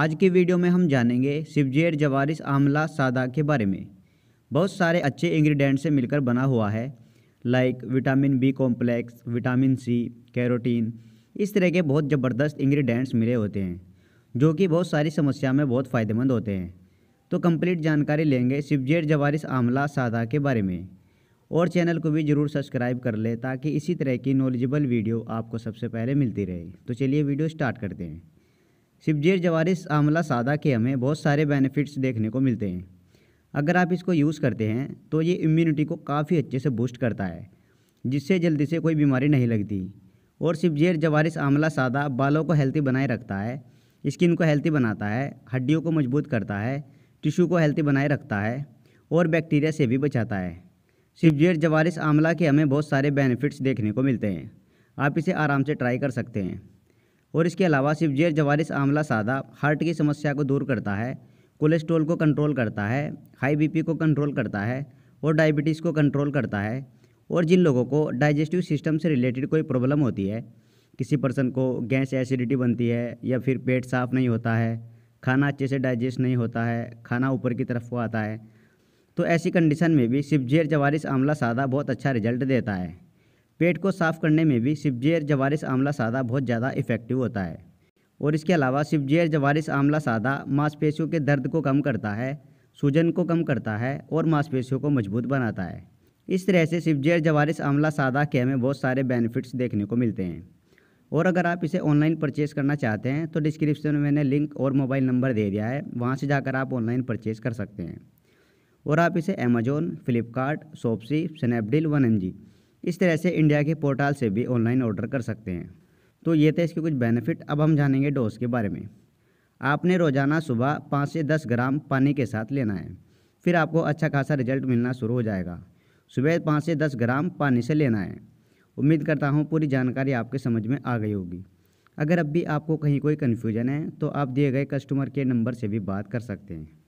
आज के वीडियो में हम जानेंगे सिवजेर जवारिस आमला सादा के बारे में बहुत सारे अच्छे इंग्रेडिएंट से मिलकर बना हुआ है like vitamin B complex vitamin C carotene इस तरह के बहुत ज़बरदस्त इंग्रेडिएंट्स मिले होते हैं जो कि बहुत सारी समस्या में बहुत फ़ायदेमंद होते हैं तो कम्प्लीट जानकारी लेंगे सिवजेर जवारिस आमला सादा के बारे में और चैनल को भी ज़रूर सब्सक्राइब कर ले ताकि इसी तरह की नॉलेजेबल वीडियो आपको सबसे पहले मिलती रहे तो चलिए वीडियो स्टार्ट करते हैं शिवजेर जवारिस आमला सादा के हमें बहुत सारे बेनिफिट्स देखने को मिलते हैं अगर आप इसको यूज़ करते हैं तो ये इम्यूनिटी को काफ़ी अच्छे से बूस्ट करता है जिससे जल्दी से कोई बीमारी नहीं लगती और शिवजेर जवारिस आमला सादा बालों को हेल्थी बनाए रखता है स्किन को हेल्थी बनाता है हड्डियों को मजबूत करता है टिश्यू को हेल्थी बनाए रखता है और बैक्टीरिया से भी बचाता है शिवजेर जवारिस आमला के हमें बहुत सारे बेनिफिट्स देखने को मिलते हैं आप इसे आराम से ट्राई कर सकते हैं और इसके अलावा सिर्फ जेर जवारिस आंवला सादा हार्ट की समस्या को दूर करता है कोलेस्ट्रॉल को कंट्रोल करता है हाई बीपी को कंट्रोल करता है और डायबिटीज़ को कंट्रोल करता है और जिन लोगों को डाइजेस्टिव सिस्टम से रिलेटेड कोई प्रॉब्लम होती है किसी पर्सन को गैस एसिडिटी बनती है या फिर पेट साफ नहीं होता है खाना अच्छे से डाइजेस्ट नहीं होता है खाना ऊपर की तरफ को आता है तो ऐसी कंडीशन में भी सिपजेर जवारिस आंवला सादा बहुत अच्छा रिजल्ट देता है पेट को साफ करने में भी सिब्जेर जवारिस आंवला सादा बहुत ज़्यादा इफेक्टिव होता है और इसके अलावा सिब्जेर जवारिस आंवला सादा मांसपेशियों के दर्द को कम करता है सूजन को कम करता है और मांसपेशियों को मजबूत बनाता है इस तरह से सिब्जेर जवारिस आंवला सादा के हमें बहुत सारे बेनिफिट्स देखने को मिलते हैं और अगर आप इसे ऑनलाइन परचेज़ करना चाहते हैं तो डिस्क्रिप्शन में मैंने लिंक और मोबाइल नंबर दे दिया है वहाँ से जाकर आप ऑनलाइन परचेज़ कर सकते हैं और आप इसे Amazon Flipkart Shopsy Snapdeal one M G इस तरह से इंडिया के पोर्टल से भी ऑनलाइन ऑर्डर कर सकते हैं तो ये थे इसके कुछ बेनिफिट अब हम जानेंगे डोज के बारे में आपने रोज़ाना सुबह पाँच से दस ग्राम पानी के साथ लेना है फिर आपको अच्छा खासा रिजल्ट मिलना शुरू हो जाएगा सुबह पाँच से दस ग्राम पानी से लेना है उम्मीद करता हूँ पूरी जानकारी आपके समझ में आ गई होगी अगर अब भी आपको कहीं कोई कन्फ्यूजन है तो आप दिए गए कस्टमर केयर नंबर से भी बात कर सकते हैं